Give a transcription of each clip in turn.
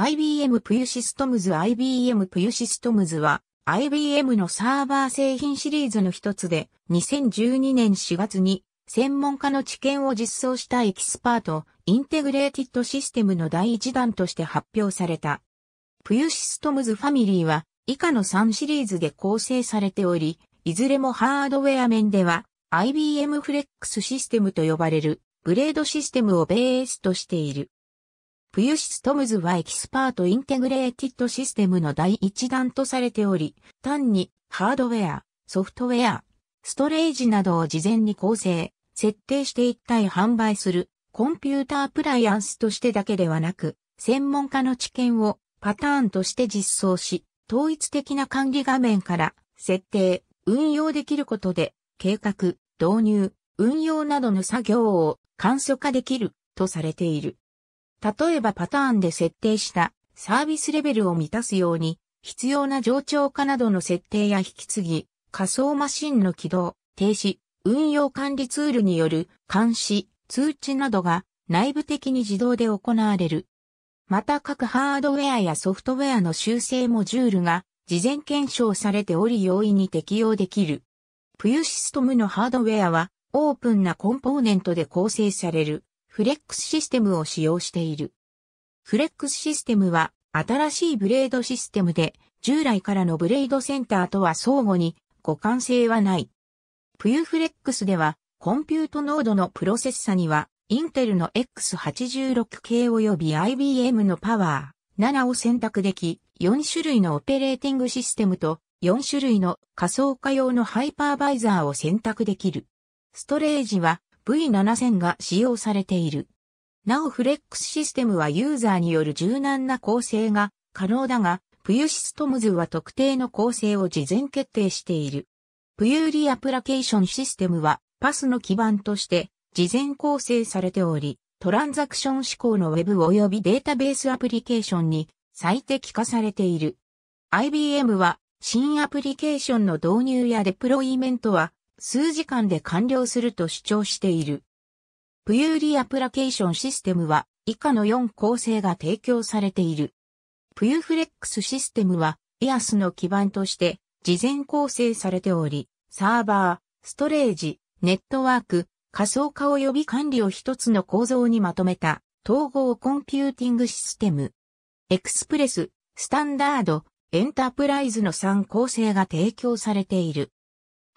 IBM プユシストムズ IBM プユシストムズは IBM のサーバー製品シリーズの一つで2012年4月に専門家の知見を実装したエキスパートインテグレーティッドシステムの第一弾として発表された。プユシストムズファミリーは以下の3シリーズで構成されており、いずれもハードウェア面では IBM フレックスシステムと呼ばれるグレードシステムをベースとしている。ウユシストムズはエキスパートインテグレーティッドシステムの第一弾とされており、単にハードウェア、ソフトウェア、ストレージなどを事前に構成、設定して一体販売するコンピュータープライアンスとしてだけではなく、専門家の知見をパターンとして実装し、統一的な管理画面から設定、運用できることで、計画、導入、運用などの作業を簡素化できるとされている。例えばパターンで設定したサービスレベルを満たすように、必要な冗長化などの設定や引き継ぎ、仮想マシンの起動、停止、運用管理ツールによる監視、通知などが内部的に自動で行われる。また各ハードウェアやソフトウェアの修正モジュールが事前検証されており容易に適用できる。プユシストムのハードウェアはオープンなコンポーネントで構成される。フレックスシステムを使用している。フレックスシステムは新しいブレードシステムで従来からのブレードセンターとは相互に互換性はない。プユフレックスではコンピュートノードのプロセッサにはインテルの X86 系及び IBM のパワー7を選択でき4種類のオペレーティングシステムと4種類の仮想化用のハイパーバイザーを選択できる。ストレージは V7000 が使用されている。なおフレックスシステムはユーザーによる柔軟な構成が可能だが、プユシストムズは特定の構成を事前決定している。プユーリアプラケーションシステムはパスの基盤として事前構成されており、トランザクション指向の Web 及びデータベースアプリケーションに最適化されている。IBM は新アプリケーションの導入やデプロイメントは数時間で完了すると主張している。プユーリアプラケーションシステムは以下の4構成が提供されている。プユフレックスシステムはエアスの基盤として事前構成されており、サーバー、ストレージ、ネットワーク、仮想化及び管理を一つの構造にまとめた統合コンピューティングシステム。エクスプレス、スタンダード、エンタープライズの3構成が提供されている。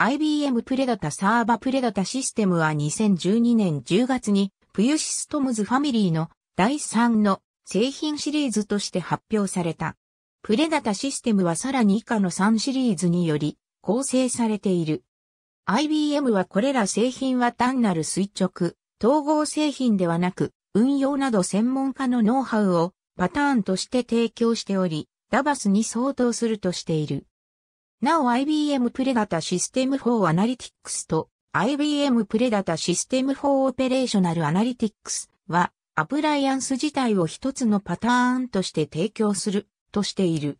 IBM プレダタサーバプレダタシステムは2012年10月にプユシストムズファミリーの第3の製品シリーズとして発表された。プレダタシステムはさらに以下の3シリーズにより構成されている。IBM はこれら製品は単なる垂直、統合製品ではなく、運用など専門家のノウハウをパターンとして提供しており、ダバスに相当するとしている。なお IBM プレダタシステム4アナリティックスと IBM プレダタシステム4オペレーショナルアナリティックスはアプライアンス自体を一つのパターンとして提供するとしている。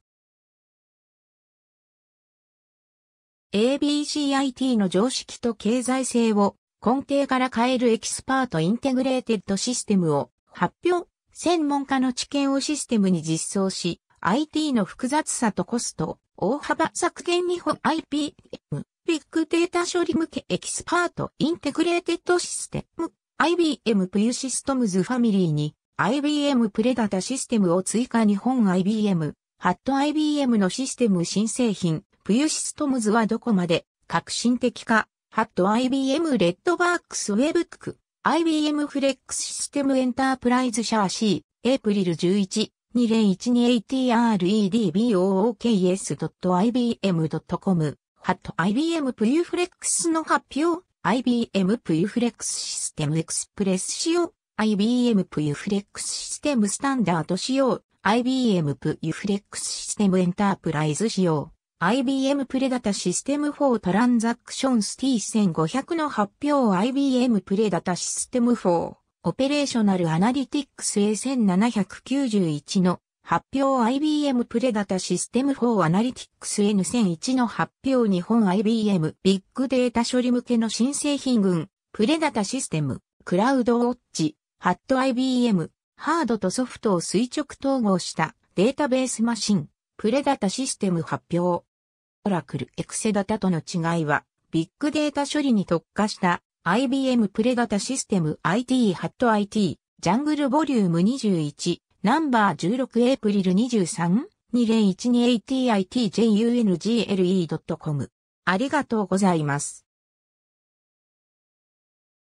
ABCIT の常識と経済性を根底から変えるエキスパートインテグレーテッドシステムを発表、専門家の知見をシステムに実装し、IT の複雑さとコスト、大幅削減日本 IPM、ビッグデータ処理向けエキスパートインテグレーテッドシステム、IBM プユシステムズファミリーに IBM プレダタシステムを追加日本 IBM、ハット IBM のシステム新製品、プユシステムズはどこまで革新的か、ハット IBM レッドバークスウェブック、IBM フレックスシステムエンタープライズシャーシー、エイプリル11、2012ATREDBOOKS.ibm.com ハット IBM プユフレックスの発表 IBM プユフレックスシステムエクスプレス仕様 IBM プユフレックスシステムスタンダード仕様 IBM プユフレックスシステムエンタープライズ仕様 IBM プレダタシステム4トランザクションス T1500 の発表 IBM プレダタシステム4オペレーショナルアナリティックス A1791 の発表 IBM プレダタシステム4アナリティックス N1001 の発表日本 IBM ビッグデータ処理向けの新製品群プレダタシステムクラウドウォッチハット IBM ハードとソフトを垂直統合したデータベースマシンプレダタシステム発表オラクルエクセダタとの違いはビッグデータ処理に特化した IBM プレ型タシステム IT ハット IT ジャングルボリューム21ナンバー16エイプリル 23?2012ATITJUNGLE.com ありがとうございます。